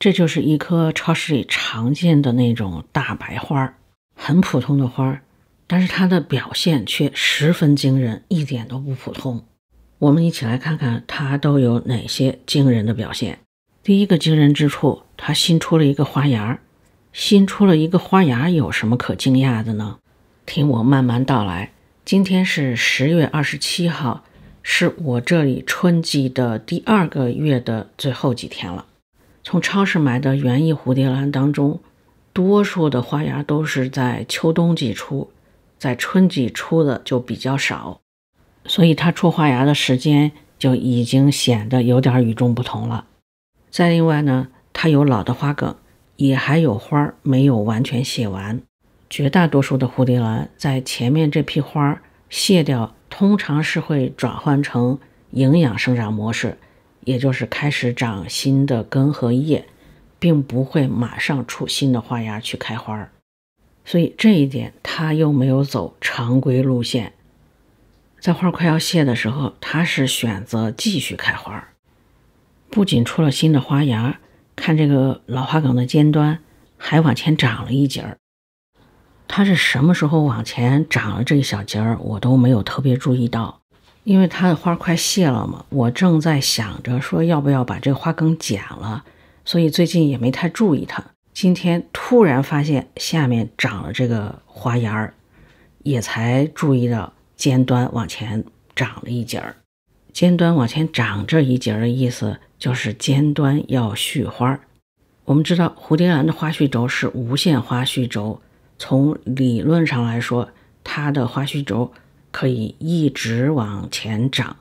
这就是一棵超市里常见的那种大白花，很普通的花儿，但是它的表现却十分惊人，一点都不普通。我们一起来看看它都有哪些惊人的表现。第一个惊人之处，它新出了一个花芽。新出了一个花芽有什么可惊讶的呢？听我慢慢道来。今天是十月二十七号，是我这里春季的第二个月的最后几天了。从超市买的园艺蝴蝶兰当中，多数的花芽都是在秋冬季出，在春季出的就比较少，所以它出花芽的时间就已经显得有点与众不同了。再另外呢，它有老的花梗，也还有花儿没有完全谢完。绝大多数的蝴蝶兰在前面这批花儿谢掉，通常是会转换成营养生长模式。也就是开始长新的根和叶，并不会马上出新的花芽去开花儿，所以这一点它又没有走常规路线。在花快要谢的时候，它是选择继续开花儿，不仅出了新的花芽，看这个老花梗的尖端还往前长了一节儿。它是什么时候往前长了这一小节儿，我都没有特别注意到。因为它的花快谢了嘛，我正在想着说要不要把这花梗剪了，所以最近也没太注意它。今天突然发现下面长了这个花芽儿，也才注意到尖端往前长了一截儿。尖端往前长这一儿的意思就是尖端要续花儿。我们知道蝴蝶兰的花序轴是无限花序轴，从理论上来说，它的花序轴。可以一直往前涨，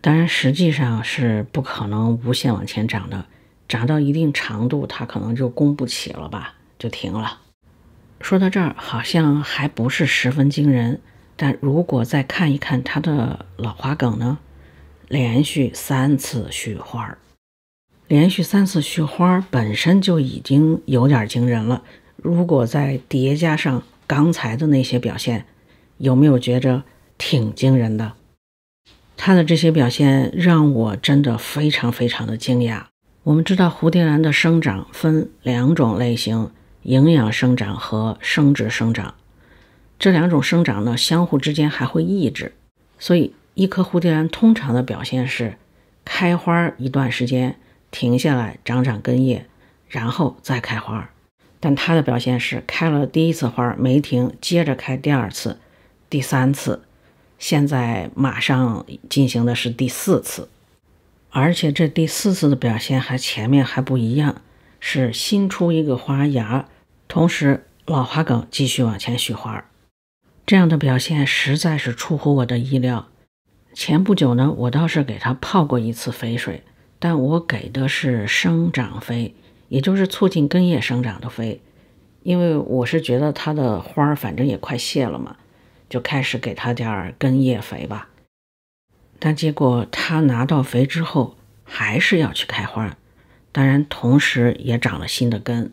当然实际上是不可能无限往前涨的，涨到一定长度，它可能就供不起了吧，就停了。说到这儿，好像还不是十分惊人，但如果再看一看它的老花梗呢，连续三次续花，连续三次续花本身就已经有点惊人了，如果再叠加上刚才的那些表现。有没有觉着挺惊人的？它的这些表现让我真的非常非常的惊讶。我们知道蝴蝶兰的生长分两种类型：营养生长和生殖生长。这两种生长呢，相互之间还会抑制。所以，一棵蝴蝶兰通常的表现是开花一段时间，停下来长长根叶，然后再开花。但它的表现是开了第一次花没停，接着开第二次。第三次，现在马上进行的是第四次，而且这第四次的表现还前面还不一样，是新出一个花芽，同时老花梗继续往前续花，这样的表现实在是出乎我的意料。前不久呢，我倒是给它泡过一次肥水，但我给的是生长肥，也就是促进根叶生长的肥，因为我是觉得它的花儿反正也快谢了嘛。就开始给它点儿根叶肥吧，但结果它拿到肥之后，还是要去开花，当然同时也长了新的根。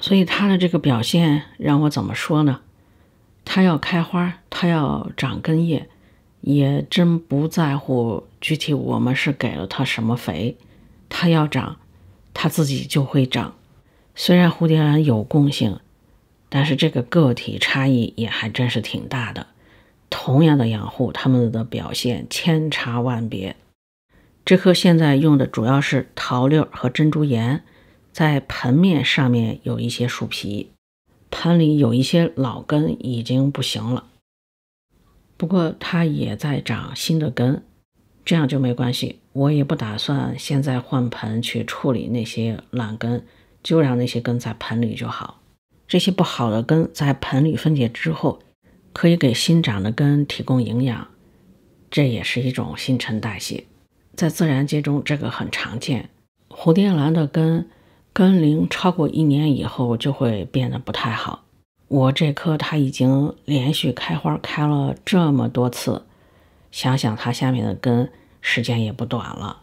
所以它的这个表现让我怎么说呢？它要开花，它要长根叶，也真不在乎具体我们是给了它什么肥。它要长，它自己就会长。虽然蝴蝶兰有共性。但是这个个体差异也还真是挺大的，同样的养护，它们的表现千差万别。这颗现在用的主要是桃粒和珍珠岩，在盆面上面有一些树皮，盆里有一些老根已经不行了，不过它也在长新的根，这样就没关系。我也不打算现在换盆去处理那些烂根，就让那些根在盆里就好。这些不好的根在盆里分解之后，可以给新长的根提供营养，这也是一种新陈代谢。在自然界中，这个很常见。蝴蝶兰的根根龄超过一年以后就会变得不太好。我这棵它已经连续开花开了这么多次，想想它下面的根时间也不短了。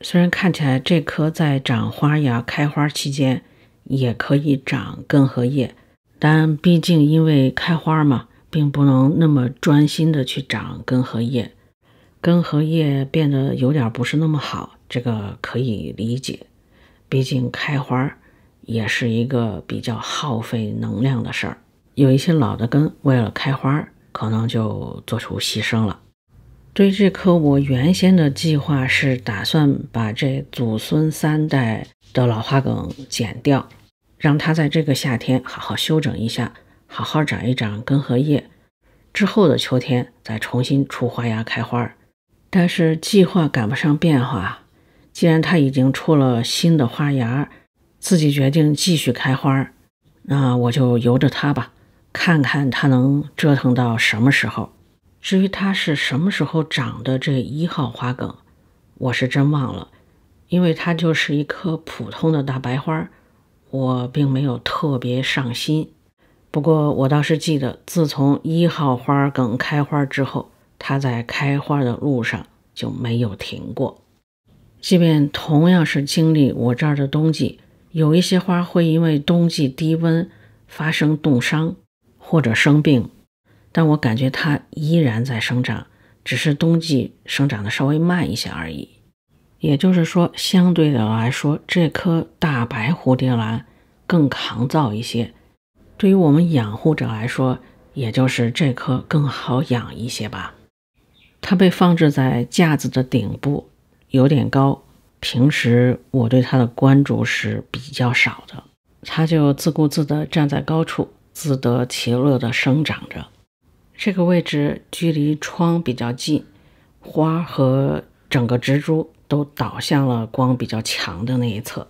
虽然看起来这棵在长花芽、开花期间。也可以长根和叶，但毕竟因为开花嘛，并不能那么专心的去长根和叶，根和叶变得有点不是那么好，这个可以理解。毕竟开花也是一个比较耗费能量的事儿，有一些老的根为了开花，可能就做出牺牲了。这棵我原先的计划是打算把这祖孙三代的老花梗剪掉，让它在这个夏天好好休整一下，好好长一长根和叶，之后的秋天再重新出花芽开花。但是计划赶不上变化，既然它已经出了新的花芽，自己决定继续开花，那我就由着它吧，看看它能折腾到什么时候。至于它是什么时候长的这一号花梗，我是真忘了，因为它就是一颗普通的大白花，我并没有特别上心。不过我倒是记得，自从一号花梗开花之后，它在开花的路上就没有停过。即便同样是经历我这儿的冬季，有一些花会因为冬季低温发生冻伤或者生病。但我感觉它依然在生长，只是冬季生长的稍微慢一些而已。也就是说，相对的来说，这颗大白蝴蝶兰更抗造一些。对于我们养护者来说，也就是这颗更好养一些吧。它被放置在架子的顶部，有点高。平时我对它的关注是比较少的，它就自顾自地站在高处，自得其乐地生长着。这个位置距离窗比较近，花和整个植株都倒向了光比较强的那一侧。